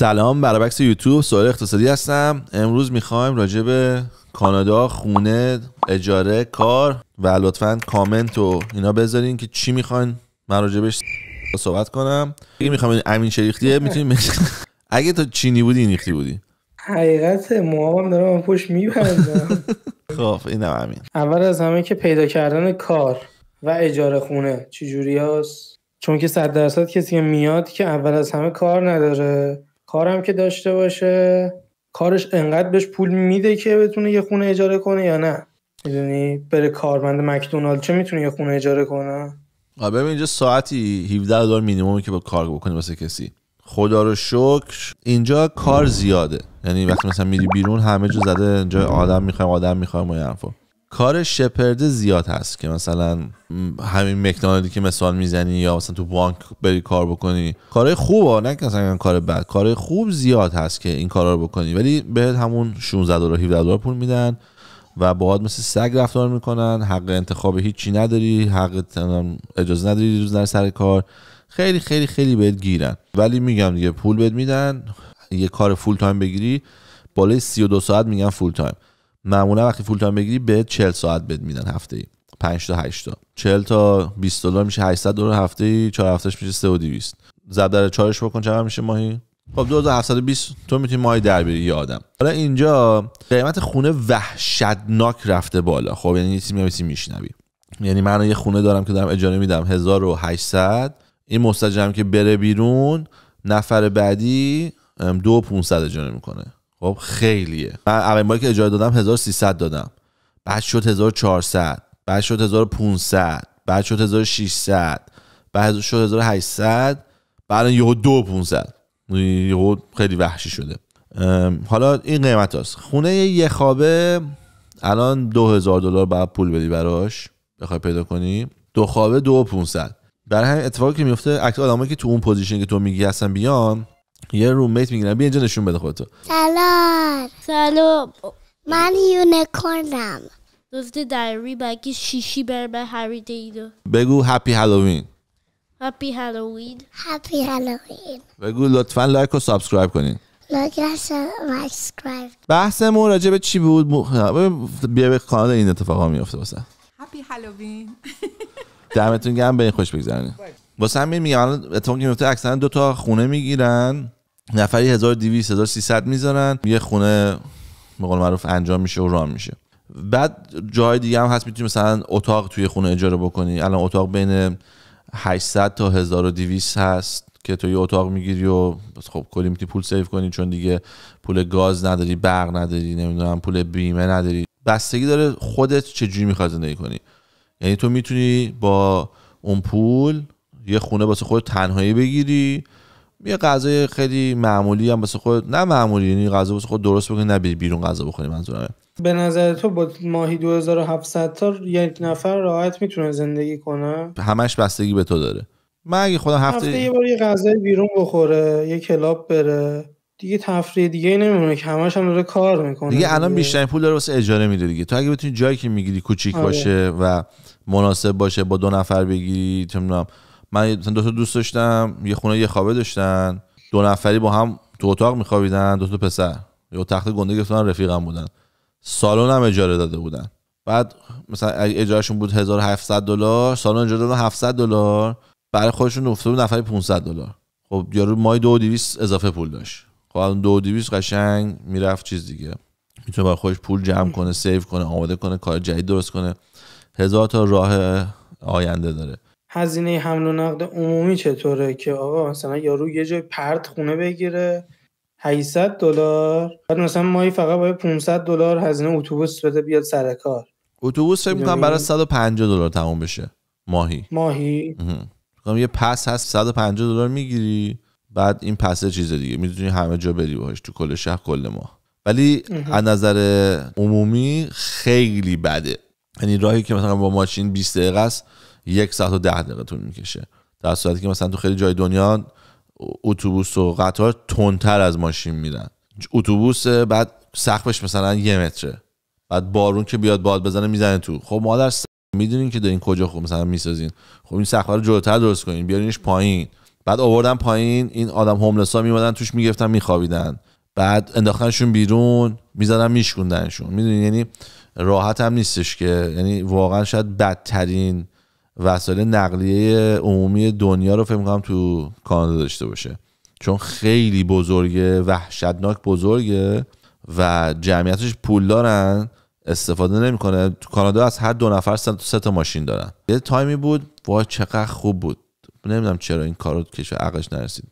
سلام برابکس یوتیوب سوال اقتصادی هستم امروز میخوایم راجع به کانادا خونه اجاره کار و لطفا کامنت و اینا بذارین که چی میخواین من راجع بهش صحبت کنم اگه میخوام امین شریختیه میتونیم اگه تو چینی بودی نیختی بودی حقیقت موهام دارم من پشت میبندم خب اینم امین اول از همه که پیدا کردن کار و اجاره خونه چجوری هست چون که صد درصد کسی که میاد که اول از همه کار نداره کارم که داشته باشه کارش انقدر بهش پول میده که بتونه یه خونه اجاره کنه یا نه میدونی بره کارمند مکدونالد چه میتونه یه خونه اجاره کنه ببین اینجا ساعتی 17 دلار مینیمومی که با کار بکنی واسه کسی خدا رو شکر اینجا کار زیاده یعنی وقتی مثلا میری بیرون همه جو زده اینجا آدم میخوایم آدم میخوایم و کار شپرده زیاد هست که مثلا همین مکنالدی که مثال میزنی یا مثلا تو بانک بری کار بکنی کارهای خوب ها نه مثلا کار بد کارهای خوب زیاد هست که این کارا رو بکنی ولی بهت همون 16 دلار 17 دلار پول میدن و باهات مثل سگ رفتار میکنن حق انتخاب هیچی نداری حق اجازه نداری روز در سر کار خیلی خیلی خیلی بهت گیرن ولی میگم دیگه پول بهت میدن یه کار فول تایم بگیری بالای 32 ساعت میگن فول تایم معمولا وقتی فول تایم بگیری به 40 ساعت بد میدن هفته ای 5 تا 8 تا 40 تا 20 دلار میشه 800 دلار هفته ای 4 هفتهش میشه 3200 زب در 4 بکن چقدر میشه ماهی خب 2720 تو میتونی ماهی در بیاری یه آدم حالا اینجا قیمت خونه وحشتناک رفته بالا خب یعنی یه چیزی میشنوی یعنی من یه خونه دارم که دارم اجاره میدم 1800 این مستجرم که بره بیرون نفر بعدی 2500 اجاره میکنه خب خیلیه من اولین باری که اجاره دادم 1300 دادم بعد شد 1400 بعد شد 1500 بعد شد 1600 بعد شد 1800 بعد یهو 2500 یهو خیلی وحشی شده حالا این قیمت هست خونه یه خوابه الان 2000 دلار بعد پول بدی براش بخوای پیدا کنی دو خوابه 2500 برای همین اتفاقی که میفته اکثر آدمایی که تو اون پوزیشن که تو میگی هستن بیان یه رومیت میگیرم بیا اینجا نشون بده خودتو سلام سلام من یونیکورنم داری با بگی شیشی بر به هری دیدو بگو هپی هالووین هپی هالووین هپی هالووین بگو لطفا لایک و سابسکرایب کنین بحثمون راجع به چی بود بیا به کانال این اتفاقا میفته واسه هپی هالووین دمتون گرم به این خوش بگذرونید واسه همین الان اتفاقی میفته اکثرا دو تا خونه میگیرن نفری 1200 1300 میذارن یه خونه به قول معروف انجام میشه و رام میشه بعد جای دیگه هم هست میتونی مثلا اتاق توی خونه اجاره بکنی الان اتاق بین 800 تا 1200 هست که تو یه اتاق میگیری و خب کلی میتونی پول سیو کنی چون دیگه پول گاز نداری برق نداری نمیدونم پول بیمه نداری بستگی داره خودت چجوری میخوای زندگی کنی یعنی تو میتونی با اون پول یه خونه واسه خود تنهایی بگیری یه غذای خیلی معمولی هم واسه خود نه معمولی یعنی غذا واسه خود درست بکنی نه بیرون غذا بخوری منظورمه به نظر تو با ماهی 2700 تا یک نفر راحت میتونه زندگی کنه همش بستگی به تو داره من اگه خودم هفته, یه بار یه غذای بیرون بخوره یه کلاب بره دیگه تفریح دیگه نمیمونه که همش هم داره کار میکنه دیگه, دیگه. الان بیشتر پول داره واسه اجاره میده دیگه تو اگه بتونی جایی که میگیری کوچیک آره. باشه و مناسب باشه با دو نفر بگیری نمیدونم من مثلا دو تا دوست داشتم یه خونه یه خوابه داشتن دو نفری با هم تو اتاق میخوابیدن دو تا پسر یا تخت گنده گرفتن رفیقم بودن سالن هم اجاره داده بودن بعد مثلا اجارهشون بود 1700 دلار سالن اجاره دادن 700 دلار برای خودشون افتاده بود نفری 500 دلار خب یارو مای 2200 اضافه پول داشت خب الان 2200 قشنگ میرفت چیز دیگه میتونه برای خودش پول جمع کنه سیو کنه آماده کنه کار جدید درست کنه هزار تا راه آینده داره هزینه حمل و نقل عمومی چطوره که آقا مثلا یارو یه جای پرت خونه بگیره 800 دلار بعد مثلا ماهی فقط باید 500 دلار هزینه اتوبوس بده بیاد سر کار اتوبوس فکر می‌کنم برای 150 دلار تموم بشه ماهی ماهی میگم یه پس هست 150 دلار میگیری بعد این پس چیز دیگه میتونی همه جا بری باش تو کل شهر کل ماه ولی از نظر عمومی خیلی بده یعنی راهی که مثلا با ماشین 20 دقیقه یک ساعت و ده دقیقه طول میکشه در صورتی که مثلا تو خیلی جای دنیا اتوبوس و قطار تندتر از ماشین میرن اتوبوس بعد سقفش مثلا یه متره بعد بارون که بیاد باد بزنه میزنه تو خب ما در میدونین که دارین کجا خوب مثلا میسازین خب این سقف رو جلوتر درست کنین بیارینش پایین بعد آوردن پایین این آدم هوملس ها میمدن توش میگفتن میخوابیدن بعد انداختنشون بیرون میزدن میشکوندنشون میدونین یعنی راحت هم نیستش که یعنی واقعا شاید بدترین وسایل نقلیه عمومی دنیا رو فکر میکنم تو کانادا داشته باشه چون خیلی بزرگه وحشتناک بزرگه و جمعیتش پول دارن استفاده نمیکنه تو کانادا از هر دو نفر سه تا ماشین دارن یه تایمی بود وا چقدر خوب بود نمیدونم چرا این کارو کشو عقش نرسید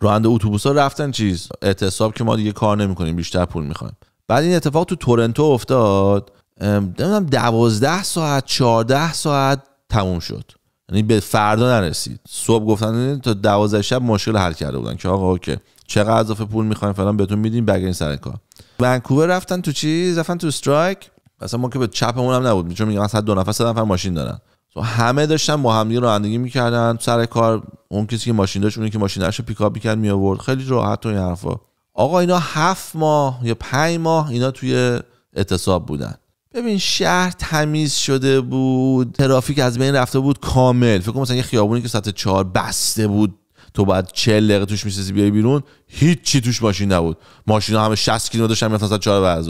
راننده اتوبوس ها رفتن چیز اعتصاب که ما دیگه کار نمیکنیم بیشتر پول میخوایم بعد این اتفاق تو تورنتو افتاد نمیدونم دوازده ساعت چهارده ساعت تموم شد یعنی به فردا نرسید صبح گفتن تا دوازده شب مشکل حل کرده بودن که آقا اوکی چقدر اضافه پول میخوایم فلان بهتون میدیم این سر کار ونکوور رفتن تو چیز رفتن تو استرایک مثلا ما که به چپمون هم نبود چون میگم حد دو نفر سه نفر ماشین دارن تو همه داشتن با دیگه رانندگی میکردن سر کار اون کسی که ماشین داشت اونی که ماشین داشت پیکاپ میکرد میآورد خیلی راحت و این حرفا آقا اینا هفت ماه یا پنج ماه اینا توی اعتصاب بودن ببین شهر تمیز شده بود ترافیک از بین رفته بود کامل فکر کنم مثلا یه خیابونی که ساعت چهار بسته بود تو بعد 40 دقیقه توش میسازی بیای بیرون هیچی توش ماشین نبود ماشینا همه 60 کیلومتر داشتن میرفتن ساعت 4 بعد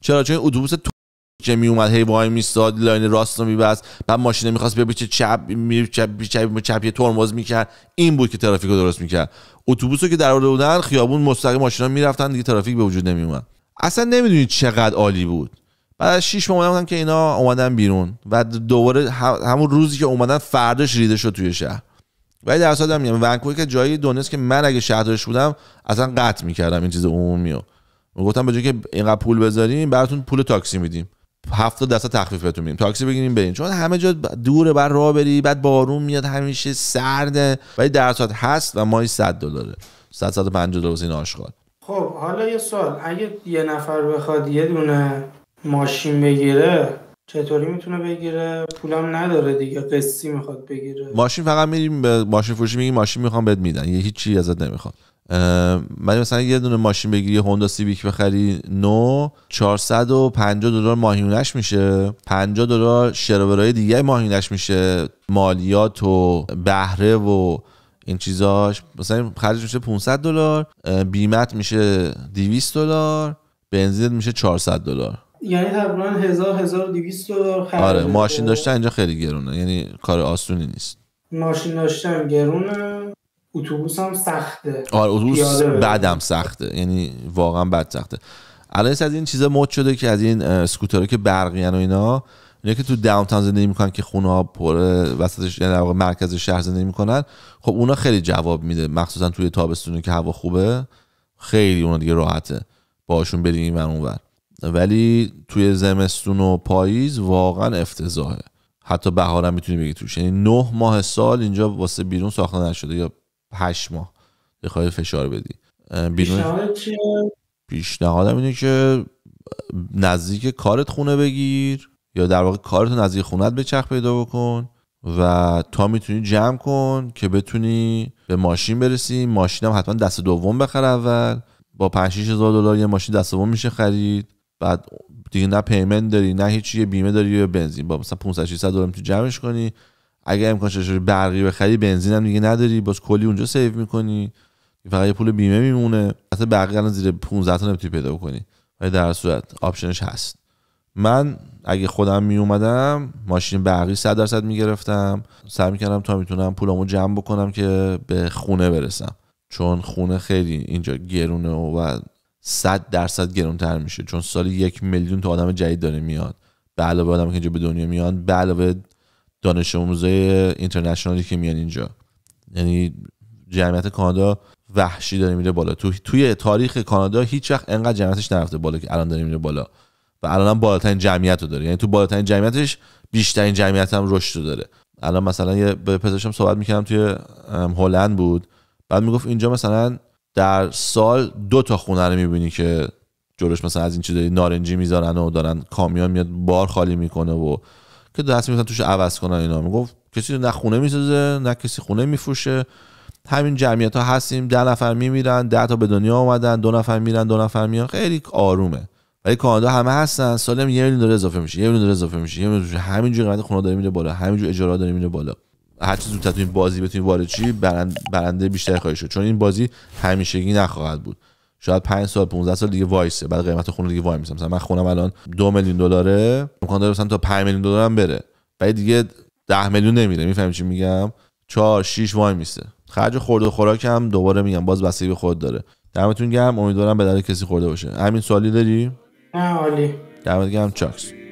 چرا چون اتوبوس تو که می اومد هی وای میستاد لاین راست رو میبست بعد ماشینه میخواست بیا چپ چپ چپ, چپ ترمز میکرد این بود که ترافیک رو درست میکرد اتوبوس رو که در بودن خیابون مستقیم ماشینا میرفتن دیگه ترافیک به وجود نمیومد اصلا نمیدونید چقدر عالی بود بعد از شیش ماه که اینا اومدن بیرون و دوباره همون روزی که اومدن فرداش ریده شد توی شهر ولی در اصل میگم ونکوور که جایی دونست که من اگه شهردارش بودم اصلا قطع میکردم این چیز عمومی رو گفتم به جای که اینقدر پول بذاریم براتون پول تاکسی میدیم 70 درصد تخفیف بهتون میدیم تاکسی بگیریم بریم چون همه جا دوره بر راه بری بعد بارون میاد همیشه سرده ولی درصد هست و مای 100 دلاره 100 150 دلار این آشغال خب حالا یه سوال اگه یه نفر بخواد یه دونه ماشین بگیره چطوری میتونه بگیره پولم نداره دیگه قسطی میخواد بگیره ماشین فقط میریم به ماشین فروشی میگیم ماشین میخوام بهت میدن یه یعنی هیچی ازت نمیخواد من مثلا یه دونه ماشین بگیری هوندا سیویک بخری نو 450 دلار ماهیونش میشه 50 دلار شروبرای دیگه ماهیونش میشه مالیات و بهره و این چیزاش مثلا خرج میشه 500 دلار بیمت میشه 200 دلار بنزینت میشه 400 دلار یعنی تقریبا 1000 1200 دلار خرج آره ماشین داشتن اینجا خیلی گرونه یعنی کار آسونی نیست ماشین داشتن گرونه اتوبوس هم سخته آره اتوبوس بعدم سخته یعنی واقعا بد سخته الان از این چیزا مد شده که از این سکوترها که برقیان و اینا اینا که تو داون تاون زندگی میکنن که خونه ها پر وسطش یعنی واقع مرکز شهر زندگی میکنن خب اونا خیلی جواب میده مخصوصا توی تابستونی که هوا خوبه خیلی اونا دیگه راحته باهاشون بریم این اونور ولی توی زمستون و پاییز واقعا افتضاحه حتی بهارم میتونی بگی توش یعنی نه ماه سال اینجا واسه بیرون ساخته نشده یا هشت ماه بخوای فشار بدی بیرون پیشنهادم اینه که نزدیک کارت خونه بگیر یا در واقع کارت نزدیک خونت به چرخ پیدا بکن و تا میتونی جمع کن که بتونی به ماشین برسی ماشینم حتما دست دوم بخر اول با 5 هزار دلار یه ماشین دست دوم میشه خرید بعد دیگه نه پیمنت داری نه هیچ یه بیمه داری یا بنزین با مثلا 500 600 دلار تو جمعش کنی اگه امکانش شده برقی بخری بنزین هم دیگه نداری باز کلی اونجا سیو میکنی فقط یه پول بیمه میمونه حتی برقی الان زیر 15 تا نمیتونی پیدا کنی ولی در صورت آپشنش هست من اگه خودم می اومدم ماشین برقی 100 درصد میگرفتم سعی میکردم تا میتونم پولامو جمع بکنم که به خونه برسم چون خونه خیلی اینجا گرونه و 100 درصد گرانتر میشه چون سال یک میلیون تا آدم جدید داره میاد به علاوه آدم که اینجا به دنیا میان به علاوه دانش آموزای اینترنشنالی که میان اینجا یعنی جمعیت کانادا وحشی داره میره بالا تو توی تاریخ کانادا هیچ وقت انقدر جمعیتش نرفته بالا که الان داره میره بالا و الان هم بالاترین جمعیت رو داره یعنی تو بالاترین جمعیتش بیشترین جمعیت هم رشد داره الان مثلا یه به پزشکم صحبت میکردم توی هلند بود بعد میگفت اینجا مثلا در سال دو تا خونه رو میبینی که جلوش مثلا از این چیزای نارنجی میذارن و دارن کامیون میاد بار خالی میکنه و که دست میزنن توش عوض کنن اینا میگفت کسی نه خونه میسازه نه کسی خونه میفروشه همین جمعیت ها هستیم ده نفر میمیرن ده تا به دنیا آمدن دو نفر میرن دو نفر میان خیلی آرومه ولی کانادا همه هستن سالم یه میلیون اضافه میشه یه میلیون اضافه میشه یه همینجوری قیمت خونه داره میره بالا همینجور اجاره داره میره بالا هر چیز زودتر تو این بازی بتونی وارد چی برند برنده بیشتر خواهی شد چون این بازی همیشگی نخواهد بود شاید 5 سال 15 سال دیگه وایسه بعد قیمت خونه دیگه وای میسم مثلا من خونم الان 2 میلیون دلاره امکان داره مثلا تا 5 میلیون دلار هم بره ولی دیگه 10 میلیون نمیره میفهمی چی میگم 4 6 وای میسه خرج خورده خوراک هم دوباره میگم باز بستگی خود داره دمتون گرم امیدوارم به درد کسی خورده باشه همین سوالی داری نه عالی دمت گرم چاکس